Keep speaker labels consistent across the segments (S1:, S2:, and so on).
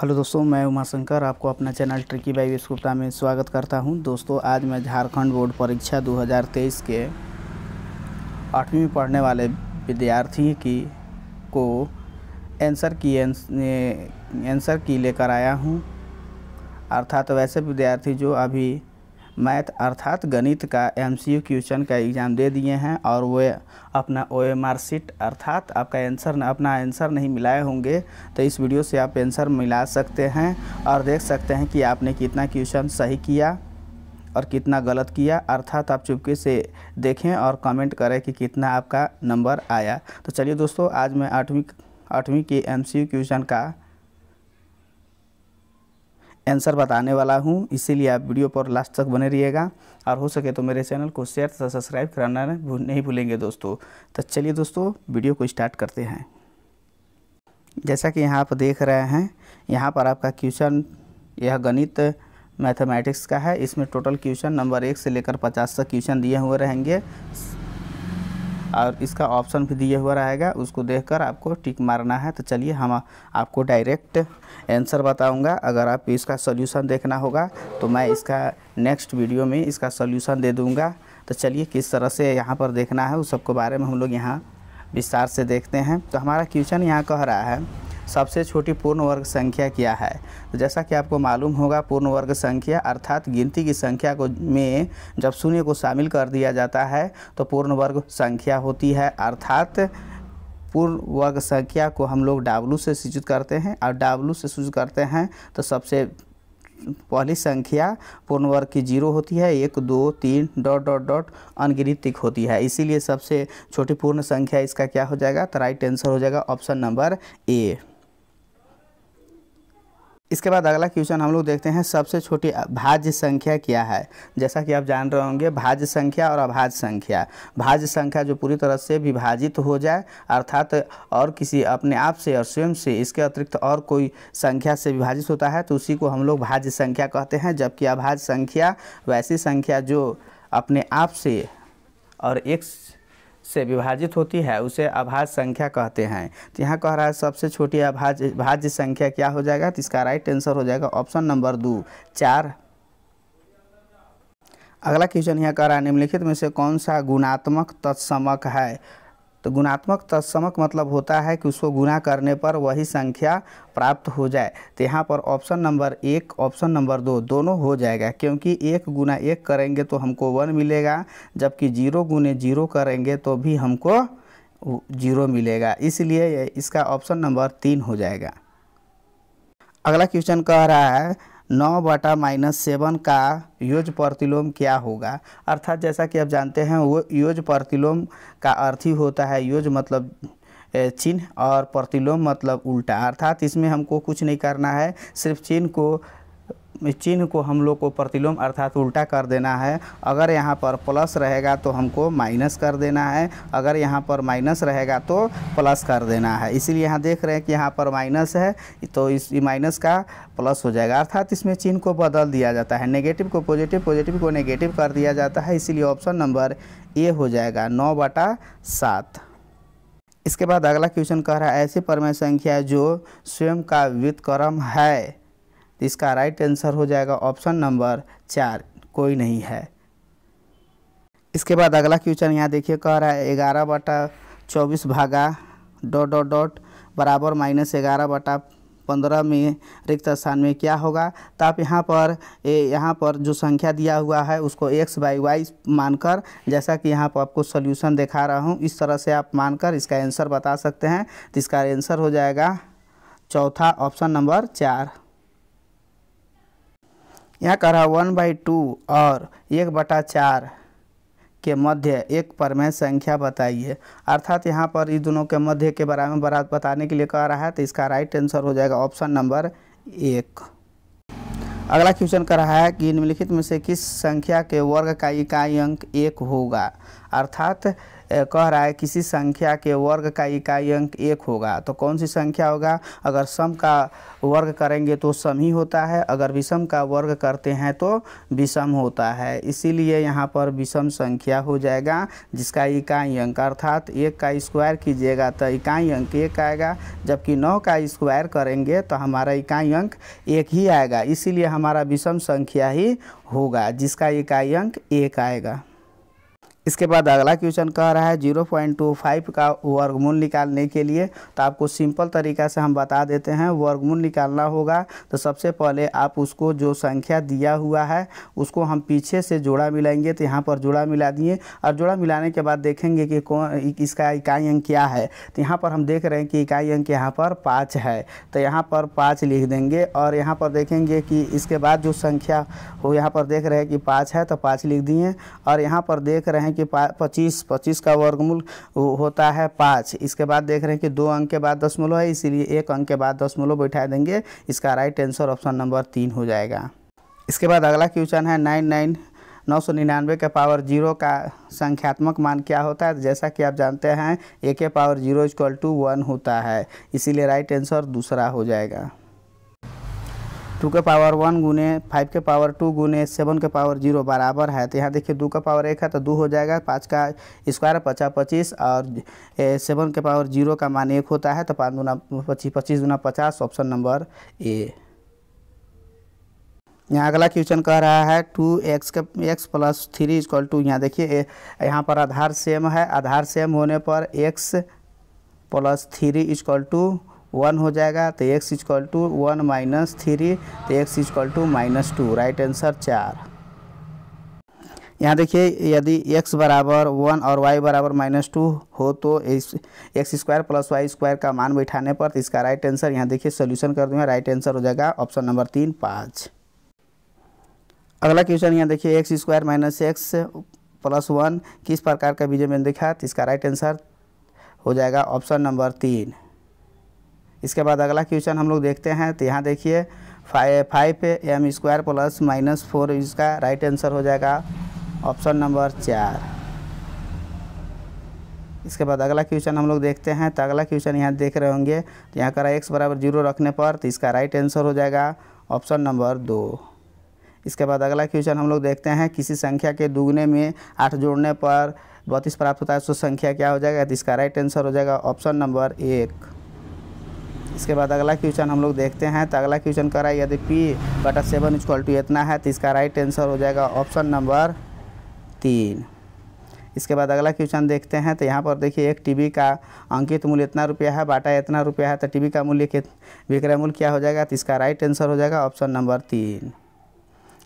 S1: hello दोस्तों मैं उमाशंकर आपको अपना चैनल ट्रिकी बाई विस्कुप्ता में स्वागत करता हूं दोस्तों आज मैं झारखंड बोर्ड परीक्षा 2023 के आठवीं में पढ़ने वाले विद्यार्थी की को आंसर की आंसर की लेकर आया हूं अर्थात तो वैसे विद्यार्थी जो अभी मैथ अर्थात गणित का एमसीयू क्वेश्चन का एग्ज़ाम दे दिए हैं और वे अपना ओ एम आर सीट अर्थात आपका आंसर अपना आंसर नहीं मिलाए होंगे तो इस वीडियो से आप आंसर मिला सकते हैं और देख सकते हैं कि आपने कितना क्वेश्चन सही किया और कितना गलत किया अर्थात आप चुपके से देखें और कमेंट करें कि कितना आपका नंबर आया तो चलिए दोस्तों आज मैं आठवीं आठवीं के एमसीयू क्वेश्चन का आंसर बताने वाला हूँ इसीलिए आप वीडियो पर लास्ट तक बने रहिएगा और हो सके तो मेरे चैनल को शेयर तथा सब्सक्राइब कराना नहीं भूलेंगे दोस्तों तो चलिए दोस्तों वीडियो को स्टार्ट करते हैं जैसा कि यहाँ आप देख रहे हैं यहाँ पर आपका क्वेश्चन यह गणित मैथमेटिक्स का है इसमें टोटल क्वेश्चन नंबर एक से लेकर पचास तक क्वेश्चन दिए हुए रहेंगे और इसका ऑप्शन भी दिया हुआ रहेगा उसको देखकर आपको टिक मारना है तो चलिए हम आपको डायरेक्ट आंसर बताऊंगा अगर आप इसका सॉल्यूशन देखना होगा तो मैं इसका नेक्स्ट वीडियो में इसका सॉल्यूशन दे दूंगा तो चलिए किस तरह से यहाँ पर देखना है उस सबके बारे में हम लोग यहाँ विस्तार से देखते हैं तो हमारा क्वेश्चन यहाँ कह रहा है सबसे छोटी पूर्ण वर्ग संख्या क्या है तो जैसा कि आपको मालूम होगा पूर्ण वर्ग संख्या अर्थात गिनती की संख्या को में जब शून्य को शामिल कर दिया जाता है तो पूर्ण वर्ग संख्या होती है अर्थात पूर्ण वर्ग संख्या को हम लोग डाब्लू से सूचित करते हैं और डाब्लू से सूचित करते हैं तो सबसे पहली संख्या पूर्ण वर्ग की जीरो होती है एक दो तीन डॉट डॉट डॉट अनगिनतिक होती है इसीलिए सबसे छोटी पूर्ण संख्या इसका क्या हो जाएगा तो राइट आंसर हो जाएगा ऑप्शन नंबर ए इसके बाद अगला क्वेश्चन हम लोग देखते हैं सबसे छोटी भाज्य संख्या क्या है जैसा कि आप जान रहे होंगे भाज्य संख्या और अभाज्य संख्या भाज्य संख्या जो पूरी तरह से विभाजित हो जाए अर्थात और किसी अपने आप से और स्वयं से इसके अतिरिक्त और कोई संख्या से विभाजित होता है तो उसी को हम लोग भाज्य संख्या कहते हैं जबकि अभाज्य संख्या वैसी संख्या जो अपने आप से और एक से विभाजित होती है उसे अभाज्य संख्या कहते हैं तो यहाँ कह रहा है सबसे छोटी अभाज्य भाज्य संख्या क्या हो जाएगा तो इसका राइट आंसर हो जाएगा ऑप्शन नंबर दो चार अगला क्वेश्चन यहाँ कह रहा है निम्नलिखित में से कौन सा गुणात्मक तत्समक है तो गुणात्मक तत्समक मतलब होता है कि उसको गुना करने पर वही संख्या प्राप्त हो जाए तो यहाँ पर ऑप्शन नंबर एक ऑप्शन नंबर दो दोनों हो जाएगा क्योंकि एक गुना एक करेंगे तो हमको वन मिलेगा जबकि जीरो गुने जीरो करेंगे तो भी हमको जीरो मिलेगा इसलिए इसका ऑप्शन नंबर तीन हो जाएगा अगला क्वेश्चन कह रहा है नौ बटा माइनस सेवन का योज प्रतिलोम क्या होगा अर्थात जैसा कि आप जानते हैं वो योज प्रतिलोम का अर्थ ही होता है योज मतलब चिन्ह और प्रतिलोम मतलब उल्टा अर्थात इसमें हमको कुछ नहीं करना है सिर्फ चिन्ह को चिन्ह को हम लोग को प्रतिलोम अर्थात उल्टा कर देना है अगर यहाँ पर प्लस रहेगा तो हमको माइनस कर देना है अगर यहाँ पर माइनस रहेगा तो प्लस कर देना है इसीलिए यहाँ देख रहे हैं कि यहाँ पर माइनस है तो इस माइनस का प्लस हो जाएगा अर्थात इसमें चिन्ह को बदल दिया जाता है नेगेटिव को पॉजिटिव पॉजिटिव को नेगेटिव कर दिया जाता है इसीलिए ऑप्शन नंबर ए हो जाएगा नौ बटा सात इसके बाद अगला क्वेश्चन कह रहा है ऐसी परमय संख्या जो स्वयं का व्युतक्रम है तो इसका राइट आंसर हो जाएगा ऑप्शन नंबर चार कोई नहीं है इसके बाद अगला क्वेश्चन यहाँ देखिए कह रहा है ग्यारह बटा चौबीस भागा डॉट डॉट डॉट बराबर माइनस ग्यारह बटा पंद्रह में रिक्त स्थान में क्या होगा तो आप यहाँ पर ए यहाँ पर जो संख्या दिया हुआ है उसको एक्स बाई वाई मानकर जैसा कि यहाँ पर आपको सोल्यूशन दिखा रहा हूँ इस तरह से आप मानकर इसका आंसर बता सकते हैं तो इसका आंसर हो जाएगा चौथा ऑप्शन नंबर चार यहाँ कह रहा वन बाई टू और एक बटा चार के मध्य एक परमेय संख्या बताइए अर्थात यहाँ पर इस दोनों के मध्य के बारे में बरात बताने के लिए कह रहा है तो इसका राइट आंसर हो जाएगा ऑप्शन नंबर एक अगला क्वेश्चन कर रहा है कि निम्नलिखित में से किस संख्या के वर्ग का इकाई अंक एक होगा अर्थात कह रहा है किसी संख्या के वर्ग का इकाई अंक एक होगा तो कौन सी संख्या होगा अगर सम का वर्ग करेंगे तो सम ही होता है अगर विषम का वर्ग करते हैं तो विषम होता है इसीलिए यहाँ पर विषम संख्या हो जाएगा जिसका इकाई अंक अर्थात एक का स्क्वायर कीजिएगा तो इकाई अंक एक आएगा जबकि नौ का स्क्वायर करेंगे तो हमारा इकाई अंक एक ही आएगा इसीलिए हमारा विषम संख्या ही होगा जिसका इकाई अंक एक आएगा इसके बाद अगला क्वेश्चन कह रहा है जीरो पॉइंट टू फाइव का वर्गमूल निकालने के लिए तो आपको सिंपल तरीका से हम बता देते हैं वर्गमूल निकालना होगा तो सबसे पहले आप उसको जो संख्या दिया हुआ है उसको हम पीछे से जोड़ा मिलाएंगे तो यहाँ पर जोड़ा मिला दिए और जोड़ा मिलाने के बाद देखेंगे कि कौन इसका इकाई अंक क्या है तो यहाँ पर हम देख रहे हैं कि इकाई अंक यहाँ पर पाँच है तो यहाँ पर पाँच लिख देंगे और यहाँ पर देखेंगे कि इसके बाद जो संख्या हो यहाँ पर देख रहे हैं कि पाँच है तो पाँच लिख दिए और यहाँ पर देख रहे हैं कि पच्चीस पच्चीस का वर्गमूल होता है पाँच इसके बाद देख रहे हैं कि दो अंक के बाद दशमलव है इसीलिए एक अंक के बाद दशमलव बैठा देंगे इसका राइट आंसर ऑप्शन नंबर तीन हो जाएगा इसके बाद अगला क्वेश्चन है नाइन नाइन नौ सौ निन्यानवे के पावर जीरो का संख्यात्मक मान क्या होता है जैसा कि आप जानते हैं ए के power zero equal to one होता है इसीलिए राइट आंसर दूसरा हो जाएगा टू के पावर वन गुने फाइव के पावर टू गुने सेवन के पावर जीरो बराबर है तो यहाँ देखिए दो का पावर एक है तो दो हो जाएगा पाँच का स्क्वायर पचास पच्चीस और सेवन के पावर जीरो का मान एक होता है तो पाँच गुना पच्चीस पच्चीस गुना पचास ऑप्शन नंबर ए यहाँ अगला क्वेश्चन कह रहा है टू एक्स के x plus three equal to यहाँ देखिए यहाँ पर आधार सेम है आधार सेम होने पर x plus three equal to one हो जाएगा तो x equal to one minus three तो x equal to minus two right answer चार यहाँ देखिए यदि x बराबर वन और y बराबर माइनस टू हो तो इस x square plus y square का मान बैठाने पर तो इसका राइट आंसर यहाँ देखिए सोल्यूशन कर दूंगा राइट आंसर हो जाएगा ऑप्शन नंबर तीन पाँच अगला क्वेश्चन यहाँ देखिए x square minus x plus one किस प्रकार का बीजों में देखा तो इसका राइट आंसर हो जाएगा ऑप्शन नंबर तीन इसके बाद अगला क्वेश्चन हम लोग देखते हैं तो यहाँ देखिए five five m square plus minus four इसका राइट आंसर हो जाएगा ऑप्शन नंबर चार इसके बाद अगला क्वेश्चन हम लोग देखते हैं तो अगला क्वेश्चन यहाँ देख रहे होंगे तो यहाँ करा एक्स बराबर जीरो रखने पर तो इसका राइट आंसर हो जाएगा ऑप्शन नंबर दो इसके बाद अगला क्वेश्चन हम लोग देखते हैं किसी संख्या के दुगने में आठ जोड़ने पर बत्तीस प्राप्त होता है तो संख्या क्या हो जाएगा तो इसका राइट आंसर हो जाएगा ऑप्शन नंबर एक इसके बाद अगला क्वेश्चन हम लोग देखते हैं तो अगला क्वेश्चन कह रहा है यदि पी बटा सेवन इक्वल टू इतना है तो इसका राइट आंसर हो जाएगा ऑप्शन नंबर तीन इसके बाद अगला क्वेश्चन देखते हैं तो यहाँ पर देखिए एक टीवी का अंकित मूल्य इतना रुपया है बाटा इतना रुपया है तो टीवी का मूल्य विक्रय मूल्य क्या हो जाएगा तो इसका राइट आंसर हो जाएगा ऑप्शन नंबर तीन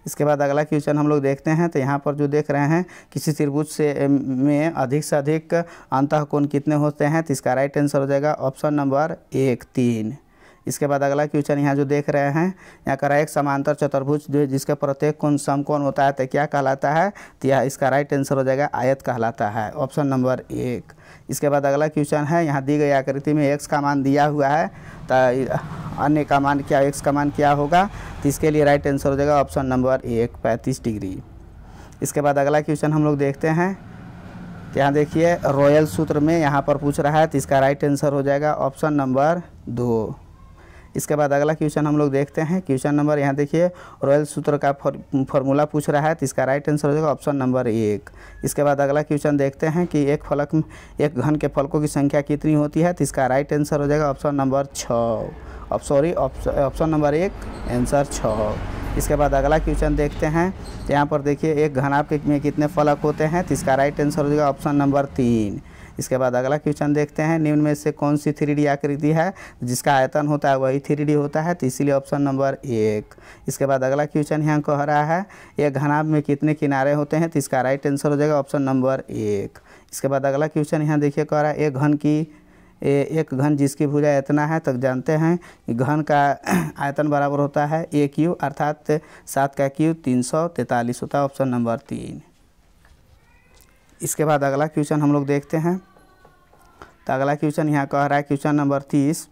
S1: इसके बाद अगला क्वेश्चन हम लोग देखते हैं तो यहाँ पर जो देख रहे हैं किसी त्रिभुज से में अधिक से अधिक अंतः कोण कितने होते हैं तो इसका राइट आंसर हो जाएगा ऑप्शन नंबर एक तीन इसके बाद अगला क्वेश्चन यहाँ जो देख रहे हैं यहाँ का एक समांतर चतुर्भुज जो जिसके प्रत्येक सम समकोण होता है तो क्या कहलाता है तो यह इसका राइट आंसर हो जाएगा आयत कहलाता है ऑप्शन नंबर एक इसके बाद अगला क्वेश्चन है यहाँ दी गई आकृति में एक्स का मान दिया हुआ है तो अन्य का मान क्या एक्स का मान क्या होगा तो इसके लिए राइट आंसर हो जाएगा ऑप्शन नंबर एक पैंतीस डिग्री इसके बाद अगला क्वेश्चन हम लोग देखते हैं तो यहाँ देखिए रॉयल सूत्र में यहाँ पर पूछ रहा है तो इसका राइट आंसर हो जाएगा ऑप्शन नंबर दो इसके बाद अगला क्वेश्चन हम लोग देखते हैं क्वेश्चन नंबर यहाँ देखिए रॉयल सूत्र का फॉर्मूला पूछ रहा है तो इसका राइट आंसर हो जाएगा ऑप्शन नंबर एक इसके बाद अगला क्वेश्चन देखते हैं कि एक फलक एक घन के फलकों की संख्या कितनी होती है तो इसका राइट आंसर हो जाएगा ऑप्शन नंबर छः अब सॉरी ऑप्शन नंबर एक आंसर छः इसके बाद अगला क्वेश्चन देखते हैं तो यहाँ पर देखिए एक घनाभ के में कितने फलक होते हैं तो इसका राइट आंसर हो जाएगा ऑप्शन नंबर तीन इसके बाद अगला क्वेश्चन देखते हैं निम्न में से कौन सी थ्री आकृति है जिसका आयतन होता है वही थ्री होता है तो इसीलिए ऑप्शन नंबर एक इसके बाद अगला क्वेश्चन यहाँ कह रहा है ये घनाभ में कितने किनारे होते हैं तो इसका राइट आंसर हो जाएगा ऑप्शन नंबर एक इसके बाद अगला क्वेश्चन यहाँ देखिए कह रहा है एक घन की ए, एक घन जिसकी भुजा इतना है तक जानते हैं घन का आयतन बराबर होता है ए क्यू अर्थात सात का क्यू तीन सौ तैंतालीस होता है ऑप्शन नंबर तीन इसके बाद अगला क्वेश्चन हम लोग देखते हैं तो अगला क्वेश्चन यहाँ कह रहा है क्वेश्चन नंबर तीस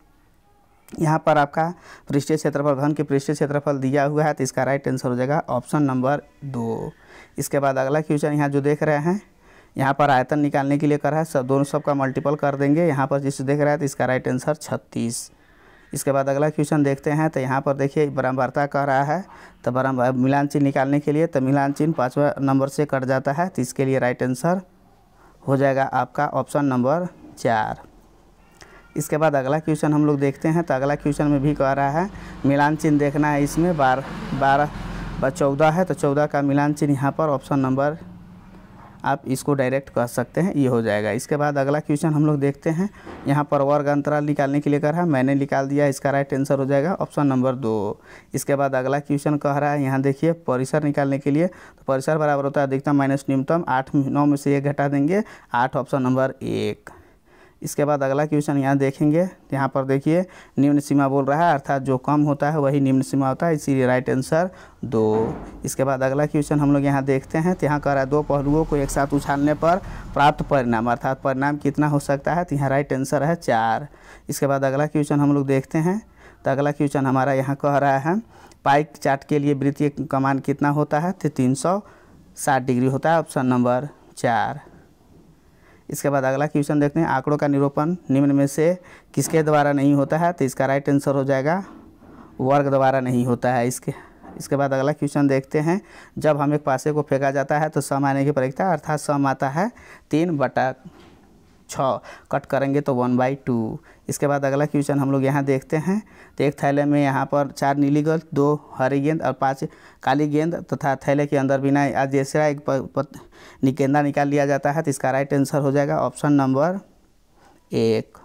S1: यहाँ पर आपका पृष्ठीय क्षेत्रफल धन के पृष्ठीय क्षेत्रफल दिया हुआ है तो इसका राइट आंसर हो जाएगा ऑप्शन नंबर दो इसके बाद अगला क्वेश्चन यहाँ जो देख रहे हैं यहाँ पर आयतन निकालने के लिए कर रहा है सब दोनों सब का मल्टीपल कर देंगे यहाँ पर जिससे देख रहा है तो इसका राइट आंसर छत्तीस इसके बाद अगला क्वेश्चन देखते हैं तो यहाँ पर देखिए बराबरता कह रहा है तो बराबर मिलान चिन्ह निकालने के लिए तो मिलान चिन्ह पाँचवा नंबर से कट जाता है तो इसके लिए राइट आंसर हो जाएगा आपका ऑप्शन नंबर चार इसके बाद अगला क्वेश्चन हम लोग देखते हैं तो अगला क्वेश्चन में भी कह रहा है मिलान चिन्ह देखना है इसमें बार बारह चौदह है तो चौदह का मिलान चिन्ह यहाँ पर ऑप्शन नंबर आप इसको डायरेक्ट कह सकते हैं ये हो जाएगा इसके बाद अगला क्वेश्चन हम लोग देखते हैं यहाँ पर वर्ग अंतराल निकालने के लिए कर रहा है मैंने निकाल दिया इसका राइट आंसर हो जाएगा ऑप्शन नंबर दो इसके बाद अगला क्वेश्चन कह रहा है यहाँ देखिए परिसर निकालने के लिए तो परिसर बराबर होता है अधिकतम माइनस न्यूनतम आठ नौ में से एक घटा देंगे आठ ऑप्शन नंबर एक इसके बाद अगला क्वेश्चन यहाँ देखेंगे यहाँ पर देखिए निम्न सीमा बोल रहा है अर्थात जो कम होता है वही निम्न सीमा होता है इसीलिए राइट आंसर दो इसके बाद अगला क्वेश्चन हम लोग यहाँ देखते हैं तो यहाँ कह रहा है दो पहलुओं को एक साथ उछालने पर प्राप्त परिणाम अर्थात परिणाम कितना हो सकता है तो यहाँ राइट आंसर है चार इसके बाद अगला क्वेश्चन हम लोग देखते हैं तो अगला क्वेश्चन हमारा यहाँ कह रहा है पाइक चार्ट के लिए वृत्तीय कमान कितना होता है तो तीन सौ साठ डिग्री होता है ऑप्शन नंबर चार इसके बाद अगला क्वेश्चन देखते हैं आंकड़ों का निरूपण निम्न में से किसके द्वारा नहीं होता है तो इसका राइट आंसर हो जाएगा वर्ग द्वारा नहीं होता है इसके इसके बाद अगला क्वेश्चन देखते हैं जब हम एक पासे को फेंका जाता है तो सम आने की परीक्षा अर्थात सम आता है तीन बटा छः कट करेंगे तो वन बाई टू इसके बाद अगला क्वेश्चन हम लोग यहाँ देखते हैं तो एक थैले में यहाँ पर चार नीली गेंद दो हरी गेंद और पांच काली गेंद तथा तो थैले के अंदर बिना आज जैसा एक गेंदा निकाल लिया जाता है तो इसका राइट आंसर हो जाएगा ऑप्शन नंबर एक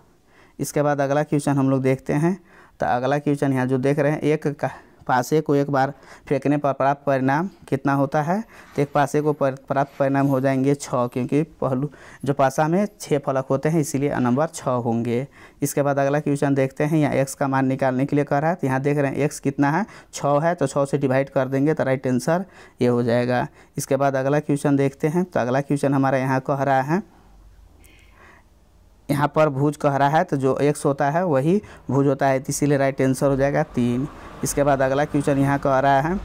S1: इसके बाद अगला क्वेश्चन हम लोग देखते हैं तो अगला क्वेश्चन यहाँ जो देख रहे हैं एक का पासे को एक बार फेंकने पर प्राप्त परिणाम कितना होता है तो एक पासे को प्राप्त परिणाम हो जाएंगे छः क्योंकि पहलू जो पासा में छः फलक होते हैं इसीलिए नंबर छः होंगे इसके बाद अगला क्वेश्चन देखते हैं यहाँ एक्स का मान निकालने के लिए कर रहा है तो यहाँ देख रहे हैं एक्स कितना है छः है तो छः से डिवाइड कर देंगे तो राइट आंसर ये हो जाएगा इसके बाद अगला क्वेश्चन देखते हैं तो अगला क्वेश्चन हमारा यहाँ कह रहा है यहाँ पर भुज कह रहा है तो जो एक्स होता है वही भुज होता है इसीलिए राइट आंसर हो जाएगा तीन इसके बाद अगला क्वेश्चन यहाँ कह रहा है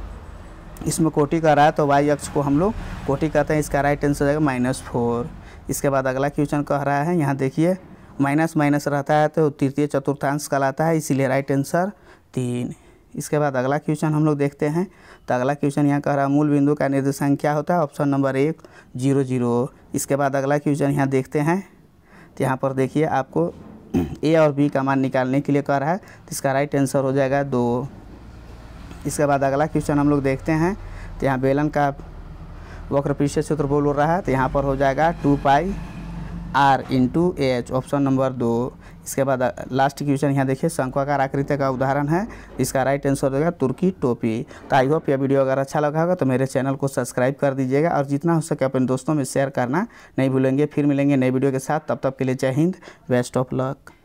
S1: इसमें कोटि कह रहा है तो वाई अक्ष को हम लोग कोटि कहते हैं इसका राइट आंसर हो जाएगा माइनस फोर इसके बाद अगला क्वेश्चन कह रहा है यहाँ देखिए माइनस माइनस रहता है तो तृतीय चतुर्थांश कहलाता है इसीलिए राइट आंसर तीन इसके बाद अगला क्वेश्चन हम लोग देखते हैं तो अगला क्वेश्चन यहाँ कह रहा है मूल बिंदु का निर्देशांक क्या होता है ऑप्शन नंबर एक जीरो जीरो इसके बाद अगला क्वेश्चन यहाँ देखते हैं तो यहाँ पर देखिए आपको ए और बी का मान निकालने के लिए कह रहा है तो इसका राइट आंसर हो जाएगा दो इसके बाद अगला क्वेश्चन हम लोग देखते हैं तो यहाँ बेलन का वक्र पीछे सूत्र बोल रहा है तो यहाँ पर हो जाएगा two pi r into h option number दो इसके बाद लास्ट क्वेश्चन यहाँ देखिए शंकुआकार आकृति का उदाहरण है इसका राइट आंसर होगा तुर्की टोपी तो आई होप यह वीडियो अगर अच्छा लगा होगा तो मेरे चैनल को सब्सक्राइब कर दीजिएगा और जितना हो सके अपने दोस्तों में शेयर करना नहीं भूलेंगे फिर मिलेंगे नई वीडियो के साथ तब तक के लिए जय हिंद बेस्ट ऑफ लक